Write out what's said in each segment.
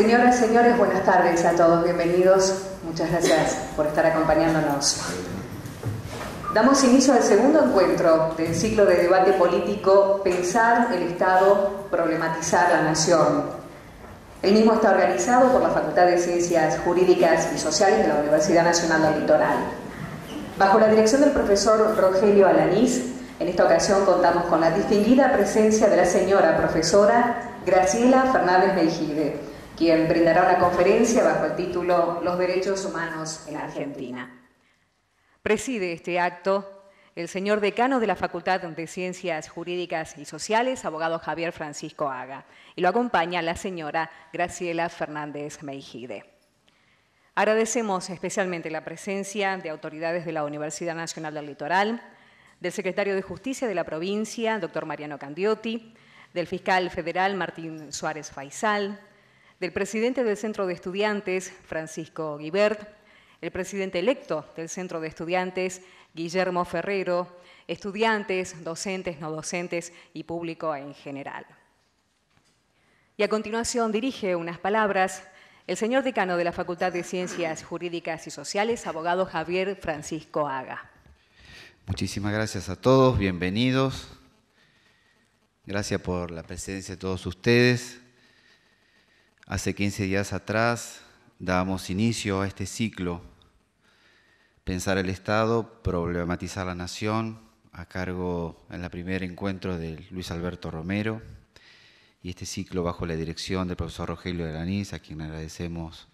Señoras, señores, buenas tardes a todos, bienvenidos. Muchas gracias por estar acompañándonos. Damos inicio al segundo encuentro del ciclo de debate político Pensar el Estado, problematizar la nación. El mismo está organizado por la Facultad de Ciencias Jurídicas y Sociales de la Universidad Nacional del Litoral. Bajo la dirección del profesor Rogelio Alanís, en esta ocasión contamos con la distinguida presencia de la señora profesora Graciela Fernández Mejide quien brindará una conferencia bajo el título Los derechos humanos en Argentina. Preside este acto el señor decano de la Facultad de Ciencias Jurídicas y Sociales, abogado Javier Francisco Haga, y lo acompaña la señora Graciela Fernández Meijide. Agradecemos especialmente la presencia de autoridades de la Universidad Nacional del Litoral, del secretario de Justicia de la provincia, doctor Mariano Candiotti, del fiscal federal Martín Suárez Faisal, del presidente del Centro de Estudiantes, Francisco Guibert, el presidente electo del Centro de Estudiantes, Guillermo Ferrero, estudiantes, docentes, no docentes y público en general. Y a continuación dirige unas palabras el señor decano de la Facultad de Ciencias Jurídicas y Sociales, abogado Javier Francisco Haga. Muchísimas gracias a todos, bienvenidos. Gracias por la presencia de todos ustedes. Hace 15 días atrás dábamos inicio a este ciclo, Pensar el Estado, Problematizar la Nación, a cargo en el primer encuentro de Luis Alberto Romero, y este ciclo bajo la dirección del profesor Rogelio de Araniz, a quien agradecemos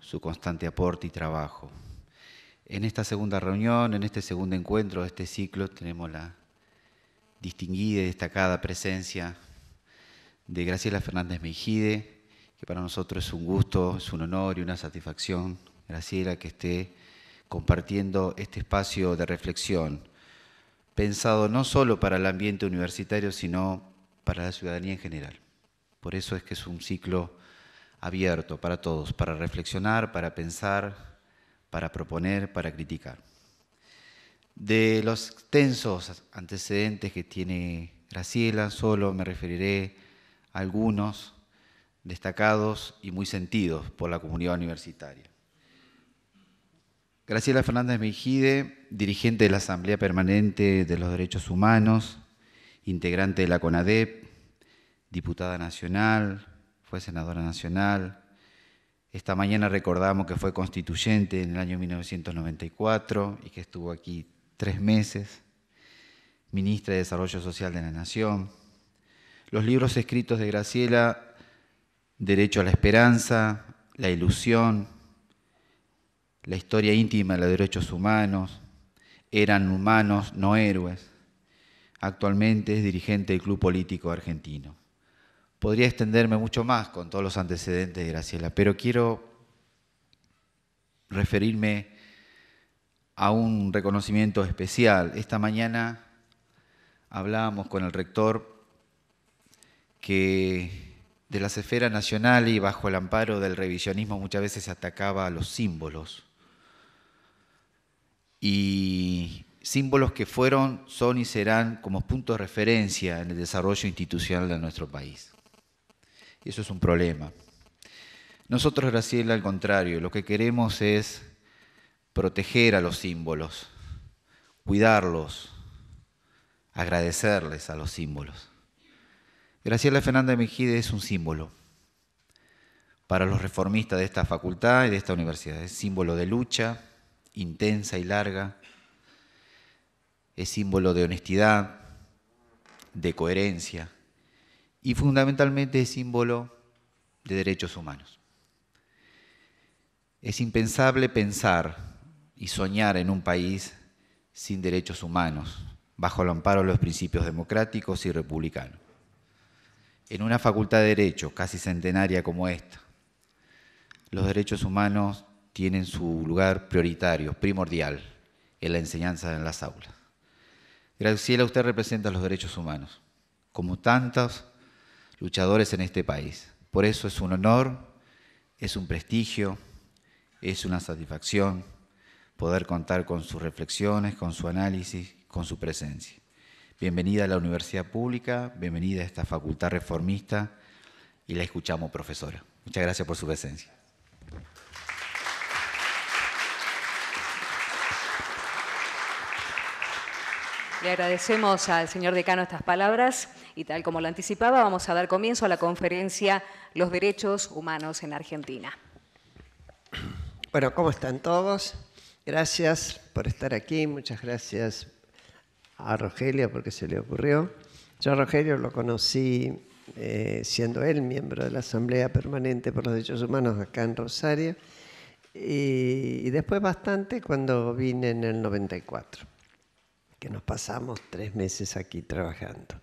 su constante aporte y trabajo. En esta segunda reunión, en este segundo encuentro de este ciclo, tenemos la distinguida y destacada presencia de Graciela Fernández Mejide, que para nosotros es un gusto, es un honor y una satisfacción, Graciela, que esté compartiendo este espacio de reflexión, pensado no solo para el ambiente universitario, sino para la ciudadanía en general. Por eso es que es un ciclo abierto para todos, para reflexionar, para pensar, para proponer, para criticar. De los extensos antecedentes que tiene Graciela, solo me referiré a algunos destacados y muy sentidos por la comunidad universitaria. Graciela Fernández Mejide, dirigente de la Asamblea Permanente de los Derechos Humanos, integrante de la CONADEP, diputada nacional, fue senadora nacional. Esta mañana recordamos que fue constituyente en el año 1994 y que estuvo aquí tres meses, ministra de Desarrollo Social de la Nación. Los libros escritos de Graciela derecho a la esperanza, la ilusión, la historia íntima de los derechos humanos, eran humanos, no héroes. Actualmente es dirigente del Club Político Argentino. Podría extenderme mucho más con todos los antecedentes de Graciela, pero quiero referirme a un reconocimiento especial. Esta mañana hablábamos con el rector que de las esferas nacional y bajo el amparo del revisionismo muchas veces se atacaba a los símbolos. Y símbolos que fueron, son y serán como puntos de referencia en el desarrollo institucional de nuestro país. eso es un problema. Nosotros, Graciela, al contrario, lo que queremos es proteger a los símbolos, cuidarlos, agradecerles a los símbolos. Graciela Fernández Mejide es un símbolo para los reformistas de esta facultad y de esta universidad. Es símbolo de lucha intensa y larga, es símbolo de honestidad, de coherencia y fundamentalmente es símbolo de derechos humanos. Es impensable pensar y soñar en un país sin derechos humanos, bajo el amparo de los principios democráticos y republicanos en una facultad de derecho casi centenaria como esta, los derechos humanos tienen su lugar prioritario, primordial, en la enseñanza en las aulas. Graciela, usted representa los derechos humanos, como tantos luchadores en este país. Por eso es un honor, es un prestigio, es una satisfacción poder contar con sus reflexiones, con su análisis, con su presencia. Bienvenida a la Universidad Pública, bienvenida a esta facultad reformista y la escuchamos, profesora. Muchas gracias por su presencia. Le agradecemos al señor decano estas palabras y tal como lo anticipaba, vamos a dar comienzo a la conferencia Los Derechos Humanos en Argentina. Bueno, ¿cómo están todos? Gracias por estar aquí, muchas gracias a Rogelio porque se le ocurrió. Yo a Rogelio lo conocí eh, siendo él miembro de la Asamblea Permanente por los Derechos Humanos acá en Rosario y, y después bastante cuando vine en el 94 que nos pasamos tres meses aquí trabajando.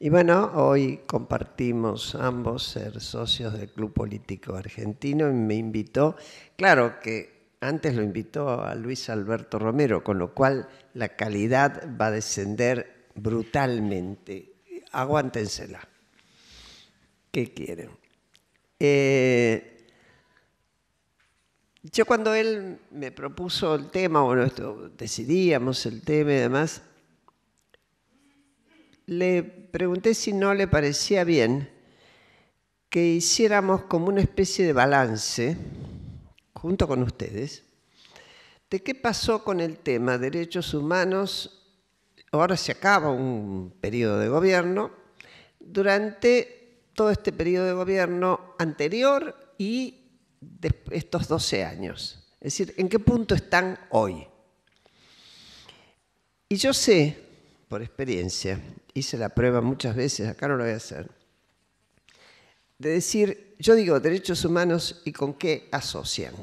Y bueno, hoy compartimos ambos ser socios del Club Político Argentino y me invitó, claro que antes lo invitó a Luis Alberto Romero, con lo cual la calidad va a descender brutalmente. Aguántensela. ¿Qué quieren? Eh, yo cuando él me propuso el tema, o nosotros decidíamos el tema y demás, le pregunté si no le parecía bien que hiciéramos como una especie de balance, junto con ustedes, ¿De qué pasó con el tema derechos humanos? Ahora se acaba un periodo de gobierno. Durante todo este periodo de gobierno anterior y estos 12 años. Es decir, ¿en qué punto están hoy? Y yo sé, por experiencia, hice la prueba muchas veces, acá no lo voy a hacer, de decir, yo digo derechos humanos y con qué asocian.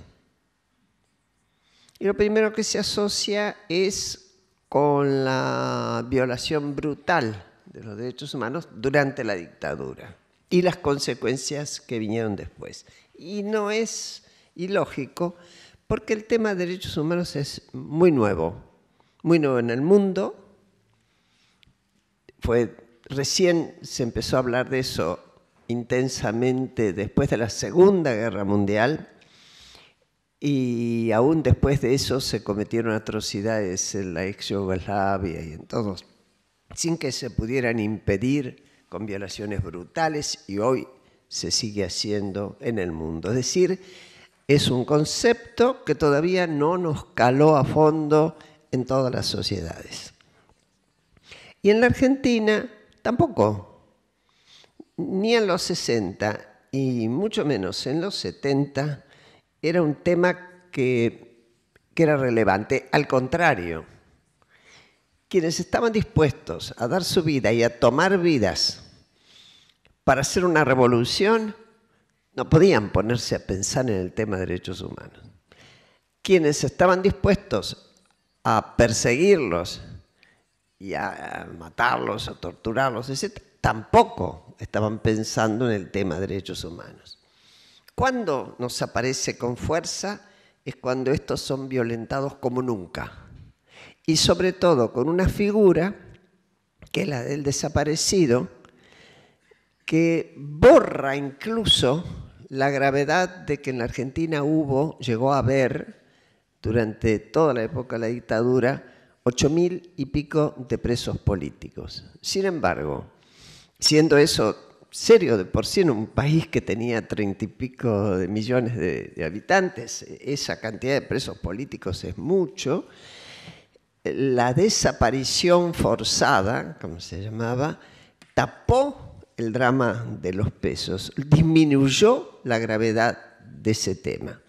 Y lo primero que se asocia es con la violación brutal de los derechos humanos durante la dictadura y las consecuencias que vinieron después. Y no es ilógico porque el tema de derechos humanos es muy nuevo, muy nuevo en el mundo. Fue recién se empezó a hablar de eso intensamente después de la Segunda Guerra Mundial, y aún después de eso se cometieron atrocidades en la ex Yugoslavia y en todos, sin que se pudieran impedir con violaciones brutales y hoy se sigue haciendo en el mundo. Es decir, es un concepto que todavía no nos caló a fondo en todas las sociedades. Y en la Argentina tampoco, ni en los 60 y mucho menos en los 70 era un tema que, era relevante. Al contrario, quienes estaban dispuestos a dar su vida y a tomar vidas para hacer una revolución, no podían ponerse a pensar en el tema de derechos humanos. Quienes estaban dispuestos a perseguirlos y a matarlos, a torturarlos, etc., tampoco estaban pensando en el tema de derechos humanos. Cuando nos aparece con fuerza? Es cuando estos son violentados como nunca. Y sobre todo con una figura, que es la del desaparecido, que borra incluso la gravedad de que en la Argentina hubo, llegó a haber, durante toda la época de la dictadura, ocho mil y pico de presos políticos. Sin embargo, siendo eso serio de por sí en un país que tenía treinta y pico de millones de, habitantes. Esa cantidad de presos políticos es mucho. La desaparición forzada, como se llamaba, tapó el drama de los pesos, disminuyó la gravedad de ese tema.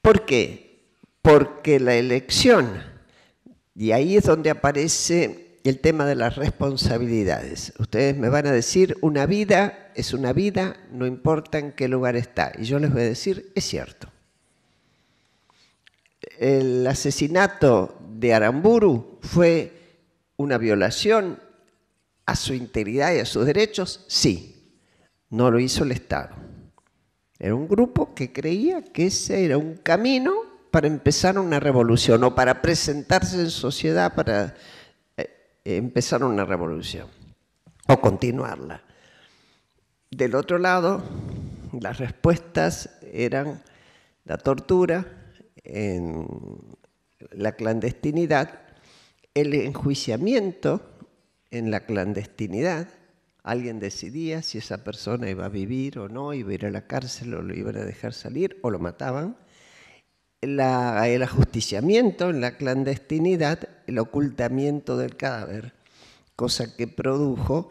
¿Por qué? Porque la elección, y ahí es donde aparece el tema de las responsabilidades. Ustedes me van a decir, una vida es una vida, no importa en qué lugar está. Y yo les voy a decir, es cierto. El asesinato de Aramburu fue una violación a su integridad y a sus derechos, sí. No lo hizo el Estado. Era un grupo que creía que ese era un camino para empezar una revolución o para presentarse en sociedad, para empezar una revolución o continuarla. Del otro lado, las respuestas eran la tortura, en la clandestinidad, el enjuiciamiento en la clandestinidad. Alguien decidía si esa persona iba a vivir o no, iba a ir a la cárcel o lo iban a dejar salir o lo mataban el ajusticiamiento, la clandestinidad, el ocultamiento del cadáver, cosa que produjo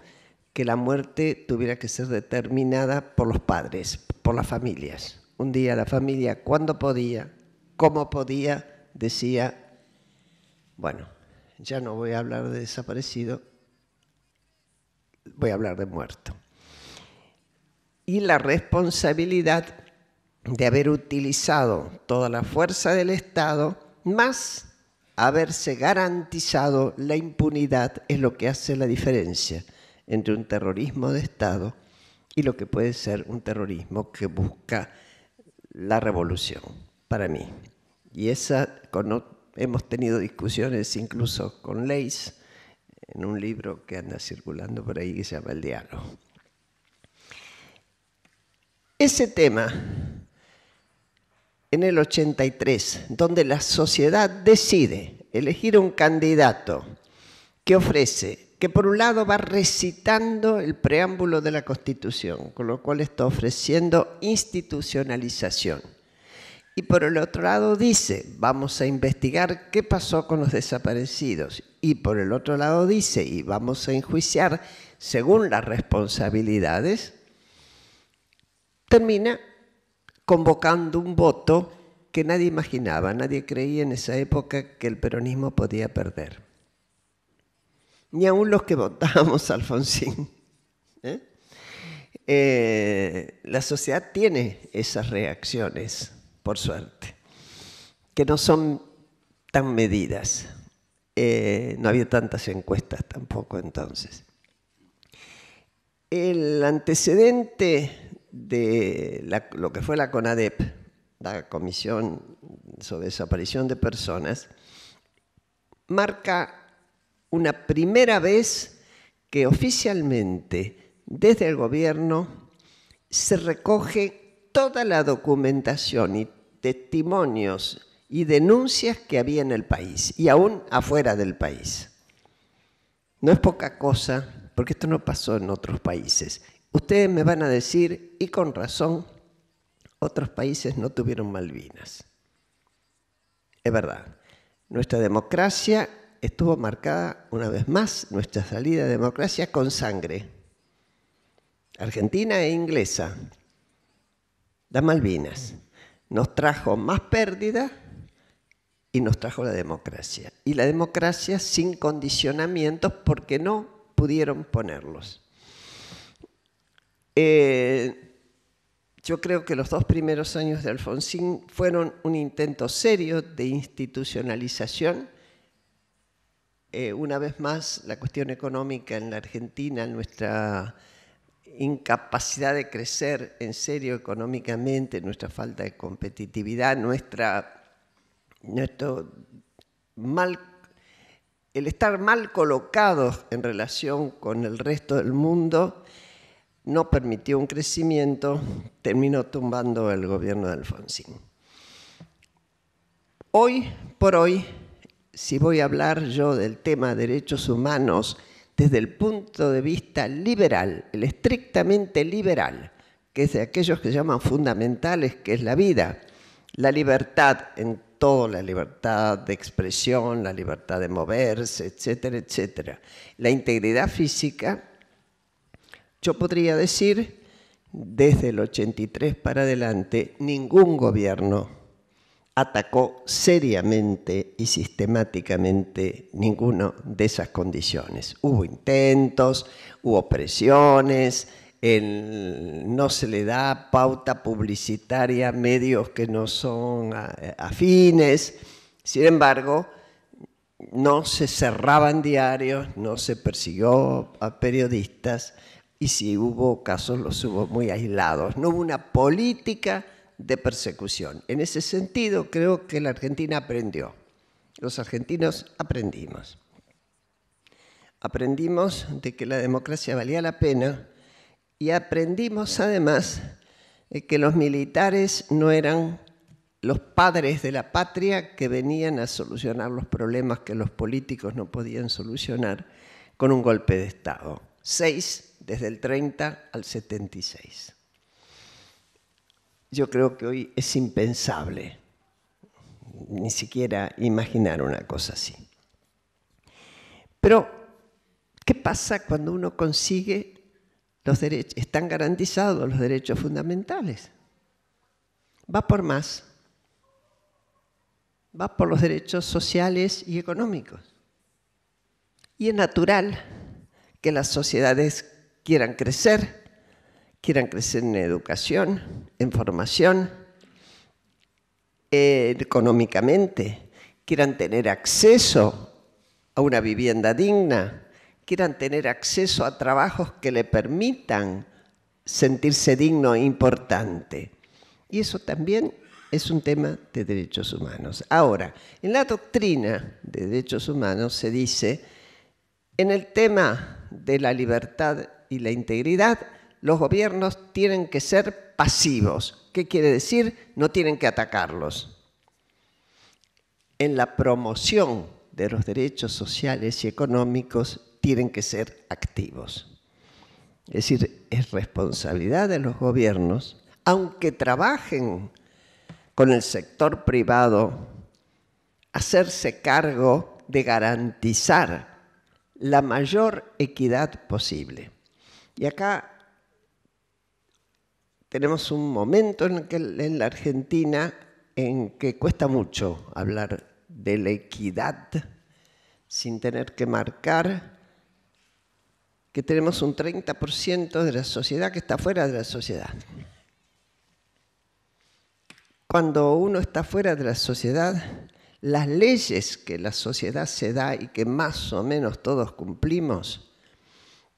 que la muerte tuviera que ser determinada por los padres, por las familias. Un día la familia, cuando podía, cómo podía, decía, bueno, ya no voy a hablar de desaparecido, voy a hablar de muerto. Y la responsabilidad de haber utilizado toda la fuerza del Estado, más haberse garantizado la impunidad es lo que hace la diferencia entre un terrorismo de Estado y lo que puede ser un terrorismo que busca la revolución, para mí. Y esa, hemos tenido discusiones incluso con Leis en un libro que anda circulando por ahí que se llama El Diálogo. Ese tema en el 83, donde la sociedad decide elegir un candidato que ofrece, que por un lado va recitando el preámbulo de la Constitución, con lo cual está ofreciendo institucionalización. Y por el otro lado dice, vamos a investigar qué pasó con los desaparecidos. Y por el otro lado dice, y vamos a enjuiciar según las responsabilidades, termina convocando un voto que nadie imaginaba, nadie creía en esa época que el peronismo podía perder. Ni aún los que votábamos Alfonsín. ¿eh? Eh, la sociedad tiene esas reacciones, por suerte, que no son tan medidas. Eh, no había tantas encuestas tampoco entonces. El antecedente de lo que fue la CONADEP, la Comisión sobre Desaparición de Personas, marca una primera vez que oficialmente desde el gobierno se recoge toda la documentación y testimonios y denuncias que había en el país y aún afuera del país. No es poca cosa, porque esto no pasó en otros países. Ustedes me van a decir, y con razón, otros países no tuvieron Malvinas. Es verdad, nuestra democracia estuvo marcada una vez más, nuestra salida de democracia con sangre. Argentina e inglesa, las Malvinas, nos trajo más pérdida y nos trajo la democracia. Y la democracia sin condicionamientos porque no pudieron ponerlos. Eh, yo creo que los dos primeros años de Alfonsín fueron un intento serio de institucionalización. Eh, una vez más, la cuestión económica en la Argentina, nuestra incapacidad de crecer en serio económicamente, nuestra falta de competitividad, nuestro mal, el estar mal colocados en relación con el resto del mundo, no permitió un crecimiento, terminó tumbando el gobierno de Alfonsín. Hoy por hoy, si voy a hablar yo del tema de derechos humanos desde el punto de vista liberal, el estrictamente liberal, que es de aquellos que llaman fundamentales, que es la vida, la libertad en todo, la libertad de expresión, la libertad de moverse, etcétera, etcétera, la integridad física, yo podría decir, desde el 83 para adelante, ningún gobierno atacó seriamente y sistemáticamente ninguna de esas condiciones. Hubo intentos, hubo presiones, no se le da pauta publicitaria a medios que no son afines. Sin embargo, no se cerraban diarios, no se persiguió a periodistas y si hubo casos los hubo muy aislados. No hubo una política de persecución. En ese sentido creo que la Argentina aprendió. Los argentinos aprendimos. Aprendimos de que la democracia valía la pena y aprendimos además de que los militares no eran los padres de la patria que venían a solucionar los problemas que los políticos no podían solucionar con un golpe de Estado. Seis desde el 30 al 76. Yo creo que hoy es impensable ni siquiera imaginar una cosa así. Pero, ¿qué pasa cuando uno consigue los derechos? Están garantizados los derechos fundamentales. Va por más. Va por los derechos sociales y económicos. Y es natural que las sociedades quieran crecer, quieran crecer en educación, en formación, económicamente, quieran tener acceso a una vivienda digna, quieran tener acceso a trabajos que le permitan sentirse digno e importante. Y eso también es un tema de derechos humanos. Ahora, en la doctrina de derechos humanos se dice, en el tema de la libertad y la integridad, los gobiernos tienen que ser pasivos. ¿Qué quiere decir? No tienen que atacarlos. En la promoción de los derechos sociales y económicos tienen que ser activos. Es decir, es responsabilidad de los gobiernos, aunque trabajen con el sector privado, hacerse cargo de garantizar la mayor equidad posible. Y acá tenemos un momento en, la Argentina en que cuesta mucho hablar de la equidad sin tener que marcar que tenemos un 30% de la sociedad que está fuera de la sociedad. Cuando uno está fuera de la sociedad, las leyes que la sociedad se da y que más o menos todos cumplimos,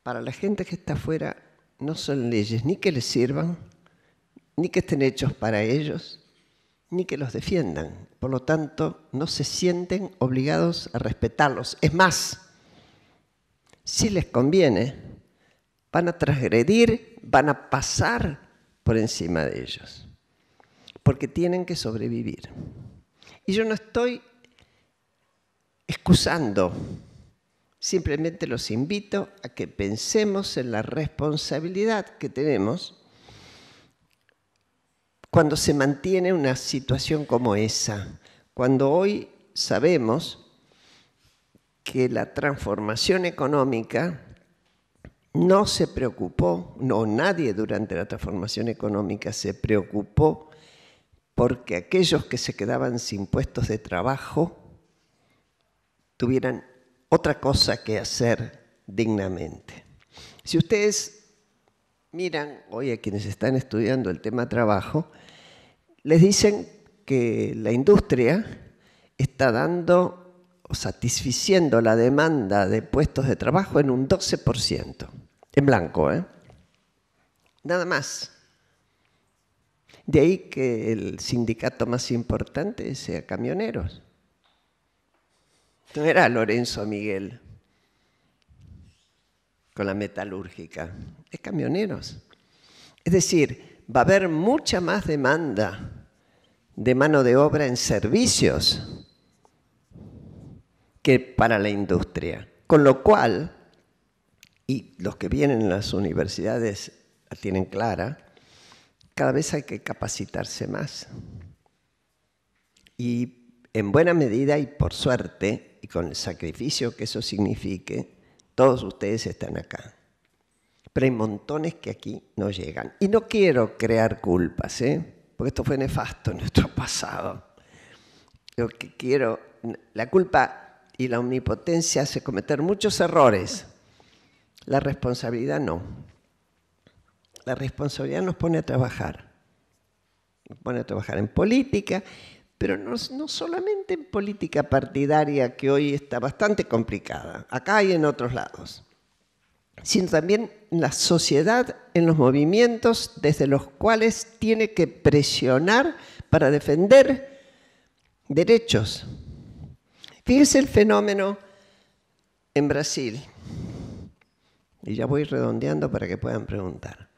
para la gente que está afuera no son leyes ni que les sirvan, ni que estén hechos para ellos, ni que los defiendan. Por lo tanto, no se sienten obligados a respetarlos. Es más, si les conviene, van a transgredir, van a pasar por encima de ellos, porque tienen que sobrevivir. Y yo no estoy excusando Simplemente los invito a que pensemos en la responsabilidad que tenemos cuando se mantiene una situación como esa, cuando hoy sabemos que la transformación económica no se preocupó, no nadie durante la transformación económica se preocupó porque aquellos que se quedaban sin puestos de trabajo tuvieran otra cosa que hacer dignamente. Si ustedes miran hoy a quienes están estudiando el tema trabajo, les dicen que la industria está dando o satisficiendo la demanda de puestos de trabajo en un 12%, en blanco, ¿eh? Nada más. De ahí que el sindicato más importante sea camioneros. No era Lorenzo Miguel con la metalúrgica, es camioneros. Es decir, va a haber mucha más demanda de mano de obra en servicios que para la industria. Con lo cual, y los que vienen a las universidades la tienen clara, cada vez hay que capacitarse más. Y en buena medida y por suerte, y con el sacrificio que eso signifique, todos ustedes están acá. Pero hay montones que aquí no llegan. Y no quiero crear culpas, ¿eh? porque esto fue nefasto en nuestro pasado. Lo que quiero, la culpa y la omnipotencia hace cometer muchos errores. La responsabilidad no. La responsabilidad nos pone a trabajar. Nos pone a trabajar en política, pero no, solamente en política partidaria, que hoy está bastante complicada, acá y en otros lados, sino también en la sociedad, en los movimientos desde los cuales tiene que presionar para defender derechos. Fíjese el fenómeno en Brasil. Y ya voy redondeando para que puedan preguntar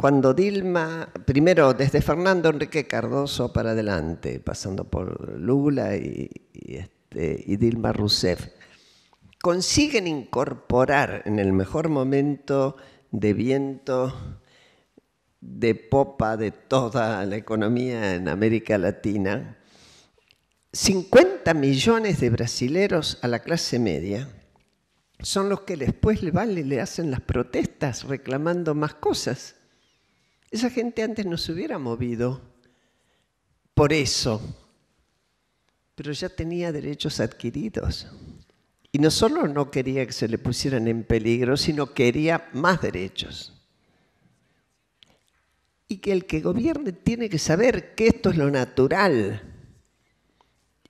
cuando Dilma, primero desde Fernando Enrique Cardoso para adelante, pasando por Lula este, y, Dilma Rousseff, consiguen incorporar en el mejor momento de viento, de popa de toda la economía en América Latina, 50 millones de brasileros a la clase media son los que después le y le hacen las protestas reclamando más cosas esa gente antes no se hubiera movido por eso, pero ya tenía derechos adquiridos. Y no solo no quería que se le pusieran en peligro, sino quería más derechos. Y que el que gobierne tiene que saber que esto es lo natural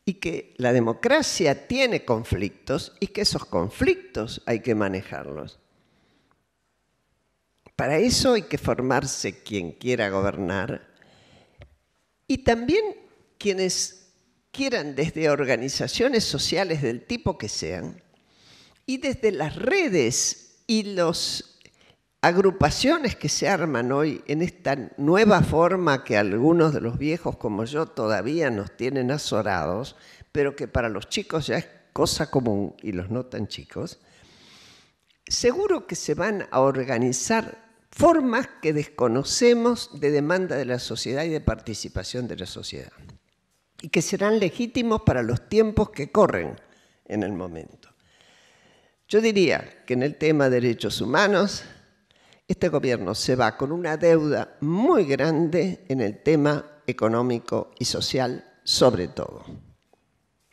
y que la democracia tiene conflictos y que esos conflictos hay que manejarlos. Para eso hay que formarse quien quiera gobernar y también quienes quieran desde organizaciones sociales del tipo que sean y desde las redes y las agrupaciones que se arman hoy en esta nueva forma que algunos de los viejos como yo todavía nos tienen azorados, pero que para los chicos ya es cosa común y los no tan chicos, seguro que se van a organizar formas que desconocemos de demanda de la sociedad y de participación de la sociedad, y que serán legítimos para los tiempos que corren en el momento. Yo diría que en el tema de derechos humanos, este gobierno se va con una deuda muy grande en el tema económico y social, sobre todo.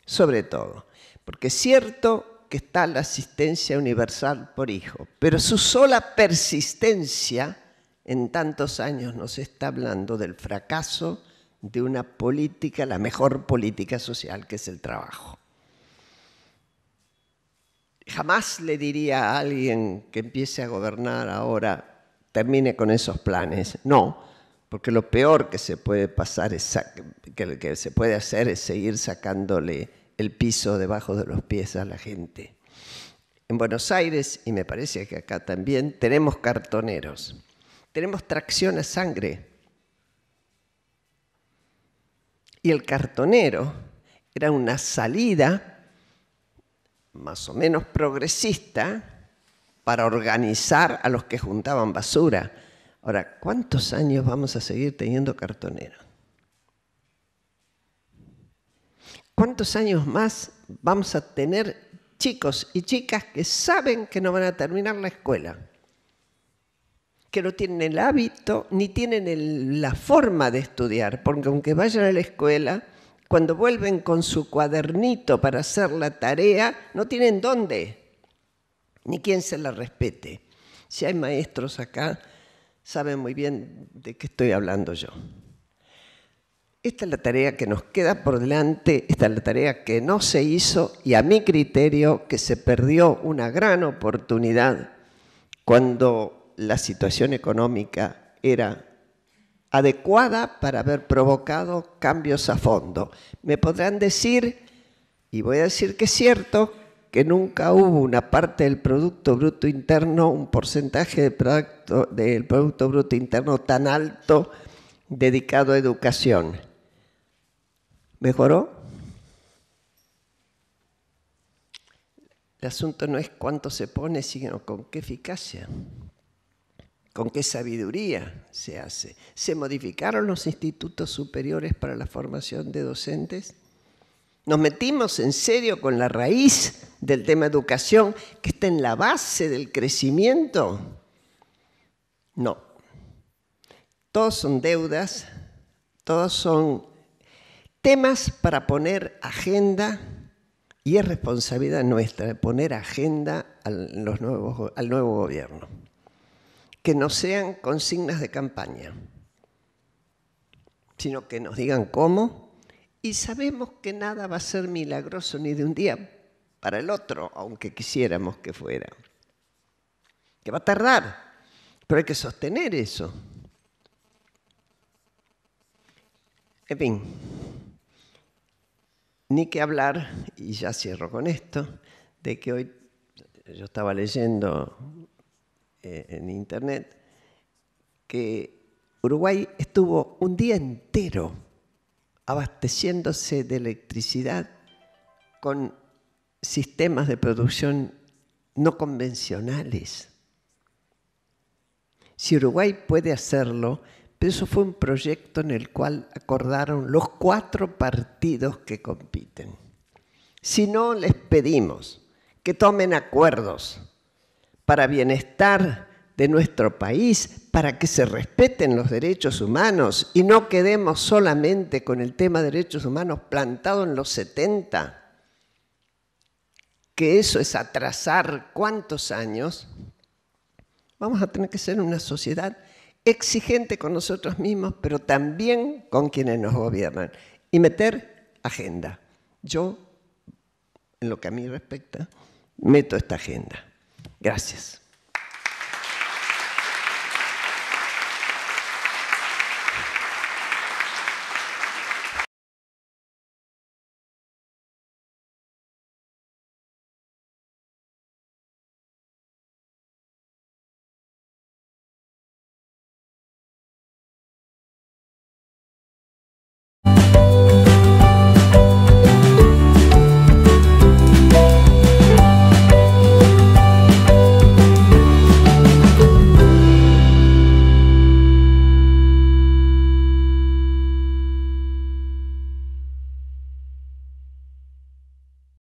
Sobre todo. Porque es cierto que está la asistencia universal por hijo, pero su sola persistencia en tantos años nos está hablando del fracaso de una política, la mejor política social que es el trabajo. Jamás le diría a alguien que empiece a gobernar ahora, termine con esos planes. No, porque lo peor que se puede pasar es que, que se puede hacer es seguir sacándole el piso debajo de los pies a la gente. En Buenos Aires, y me parece que acá también, tenemos cartoneros. Tenemos tracción a sangre. Y el cartonero era una salida más o menos progresista para organizar a los que juntaban basura. Ahora, ¿cuántos años vamos a seguir teniendo cartoneros? ¿cuántos años más vamos a tener chicos y chicas que saben que no van a terminar la escuela? Que no tienen el hábito ni tienen la forma de estudiar, porque aunque vayan a la escuela, cuando vuelven con su cuadernito para hacer la tarea, no tienen dónde, ni quién se la respete. Si hay maestros acá, saben muy bien de qué estoy hablando yo. Esta es la tarea que nos queda por delante, esta es la tarea que no se hizo y a mi criterio que se perdió una gran oportunidad cuando la situación económica era adecuada para haber provocado cambios a fondo. Me podrán decir, y voy a decir que es cierto, que nunca hubo una parte del Producto Bruto Interno, un porcentaje del producto, del producto Bruto Interno tan alto dedicado a educación. ¿Mejoró? El asunto no es cuánto se pone, sino con qué eficacia, con qué sabiduría se hace. ¿Se modificaron los institutos superiores para la formación de docentes? Nos metimos en serio con la raíz del tema educación, que está en la base del crecimiento. No. Todos son deudas, todos son temas para poner agenda y es responsabilidad nuestra poner agenda al, los al nuevo gobierno. Que no sean consignas de campaña, sino que nos digan cómo. Y sabemos que nada va a ser milagroso ni de un día para el otro, aunque quisiéramos que fuera. Que va a tardar, pero hay que sostener eso. En fin. Ni que hablar, y ya cierro con esto, de que hoy yo estaba leyendo eh, en internet que Uruguay estuvo un día entero abasteciéndose de electricidad con sistemas de producción no convencionales. Si Uruguay puede hacerlo, pero eso fue un proyecto en el cual acordaron los cuatro partidos que compiten. Si no, les pedimos que tomen acuerdos para bienestar de nuestro país, para que se respeten los derechos humanos y no quedemos solamente con el tema de derechos humanos plantado en los 70, que eso es atrasar cuántos años, vamos a tener que ser una sociedad exigente con nosotros mismos, pero también con quienes nos gobiernan. Y meter agenda. Yo, en lo que a mí respecta, meto esta agenda. Gracias.